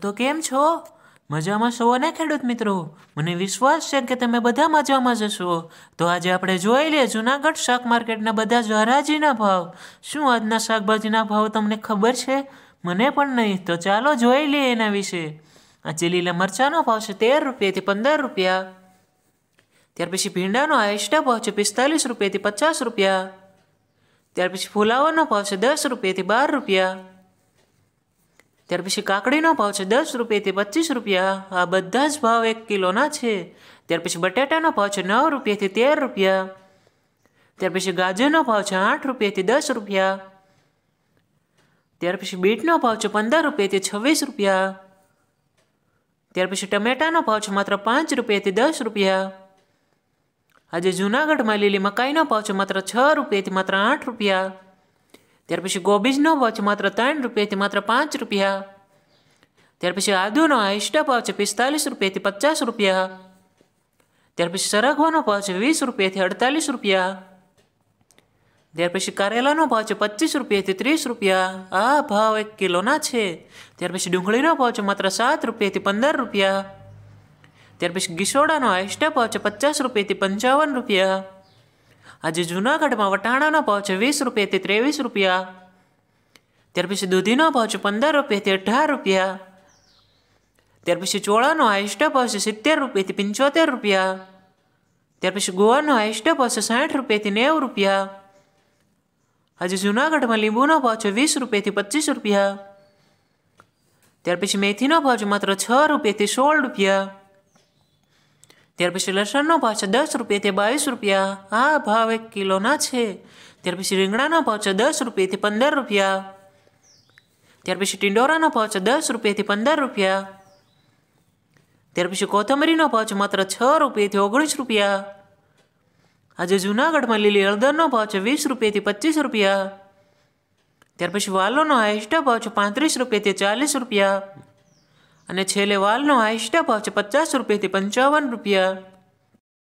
તો કેમ છો મજામાં છો ને ખેડૂત મિત્રો મને વિશ્વાસ છે કે તમે બધા મજામાં જશો તો આજે આપણે જોઈ લઈએ જૂનાગઢ શાક માર્કેટના બધા જ હરાજીના ભાવ શું આજના શાકભાજીના ભાવ તમને ખબર છે મને પણ નહીં તો ચાલો જોઈ લઈએ એના વિશે આ ચીલીલા મરચાંનો ભાવ છે તેર રૂપિયાથી પંદર રૂપિયા ત્યાર પછી ભીંડાનો હાઈસ્ટા ભાવ છે પિસ્તાલીસ રૂપિયાથી પચાસ રૂપિયા ત્યાર પછી ફુલાવાનો ભાવ છે દસ રૂપિયાથી બાર રૂપિયા ત્યાર પછી કાકડીનો ભાવ છે દસ રૂપિયાથી પચીસ રૂપિયા આ બધા જ ભાવ એક કિલોના છે ત્યાર પછી બટાટાનો ભાવ છે નવ રૂપિયાથી તેર રૂપિયા ત્યાર પછી ગાજરનો ભાવ છે આઠ રૂપિયાથી દસ રૂપિયા ત્યાર પછી બીટનો ભાવ છે પંદર રૂપિયાથી છવ્વીસ રૂપિયા ત્યાર પછી ટમેટાનો ભાવ છે માત્ર પાંચ રૂપિયાથી દસ રૂપિયા આજે જૂનાગઢમાં લીલી મકાઈનો ભાવ છે માત્ર છ રૂપિયાથી માત્ર આઠ રૂપિયા ત્યાર પછી ગોબીજનો ભાવ છે માત્ર ત્રણ રૂપિયાથી માત્ર પાંચ રૂપિયા ત્યાર પછી આદુનો આઈષ્ટા ભાવ છે પિસ્તાલીસ રૂપિયાથી પચાસ રૂપિયા ત્યાર પછી સરગવાનો ભાવ છે વીસ રૂપિયાથી અડતાલીસ રૂપિયા ત્યાર પછી કારેલાનો ભાવ છે પચીસ રૂપિયાથી ત્રીસ રૂપિયા આ ભાવ એક કિલોના છે ત્યાર પછી ડુંગળીનો ભાવ છે માત્ર સાત રૂપિયાથી પંદર રૂપિયા ત્યાર પછી ગીસોડાનો આઈષ્ટા ભાવ છે પચાસ રૂપિયાથી પંચાવન રૂપિયા આજે જૂનાગઢમાં વટાણાનો ભાવ છે વીસ રૂપિયાથી ત્રેવીસ રૂપિયા ત્યાર પછી દૂધીનો ભાવ છે પંદર રૂપિયાથી અઢાર રૂપિયા ત્યાર પછી ચોળાનો હાઈસ્ટ ભાવ છે સિત્તેર રૂપિયાથી પંચોતેર રૂપિયા ત્યાર પછી ગોવાનો હાઈસ્ટ ભાવ છે સાઠ રૂપિયાથી નેવું રૂપિયા આજે જૂનાગઢમાં લીંબુનો ભાવ છે વીસ રૂપિયાથી પચીસ રૂપિયા ત્યાર પછી મેથીનો ભાવ છે માત્ર છ રૂપિયાથી સોળ રૂપિયા ત્યાર પછી લસણનો ભાવ છે દસ રૂપિયાથી બાવીસ રૂપિયા આ ભાવ એક કિલોના છે ત્યાર પછી રીંગણાનો ભાવ છે દસ રૂપિયાથી પંદર રૂપિયા ત્યાર પછી ટિંડોરાનો ભાવ છે દસ રૂપિયાથી પંદર રૂપિયા ત્યાર પછી કોથમરીનો ભાવ છે માત્ર છ રૂપિયાથી ઓગણીસ રૂપિયા આજે જૂનાગઢમાં લીલી હળદરનો ભાવ છે વીસ રૂપિયાથી પચીસ રૂપિયા ત્યાર પછી વાલોનો હાઈસ્ટ ભાવ છે પાંત્રીસ રૂપિયાથી ચાલીસ રૂપિયા અને છેલ્લે વાલનો હાઈસ્ટા ભાવ છે પચાસ રૂપિયાથી પંચાવન રૂપિયા